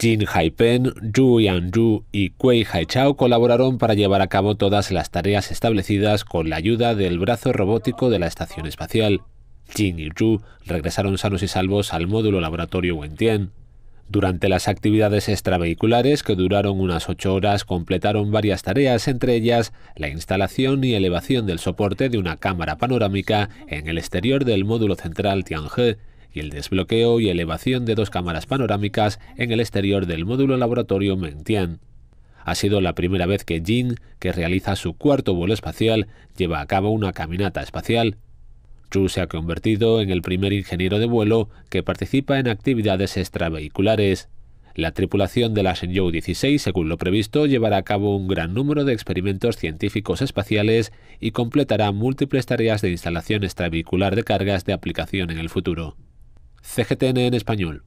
Jin Haipen, Yu Zhu y Kuei Haichao colaboraron para llevar a cabo todas las tareas establecidas con la ayuda del brazo robótico de la estación espacial. Jin y Zhu regresaron sanos y salvos al módulo laboratorio Wentian. Durante las actividades extravehiculares, que duraron unas ocho horas, completaron varias tareas, entre ellas la instalación y elevación del soporte de una cámara panorámica en el exterior del módulo central Tianhe, y el desbloqueo y elevación de dos cámaras panorámicas en el exterior del módulo laboratorio Mengtian. Ha sido la primera vez que Jin, que realiza su cuarto vuelo espacial, lleva a cabo una caminata espacial. Chu se ha convertido en el primer ingeniero de vuelo que participa en actividades extravehiculares. La tripulación de la Shenzhou 16, según lo previsto, llevará a cabo un gran número de experimentos científicos espaciales y completará múltiples tareas de instalación extravehicular de cargas de aplicación en el futuro. CGTN en español.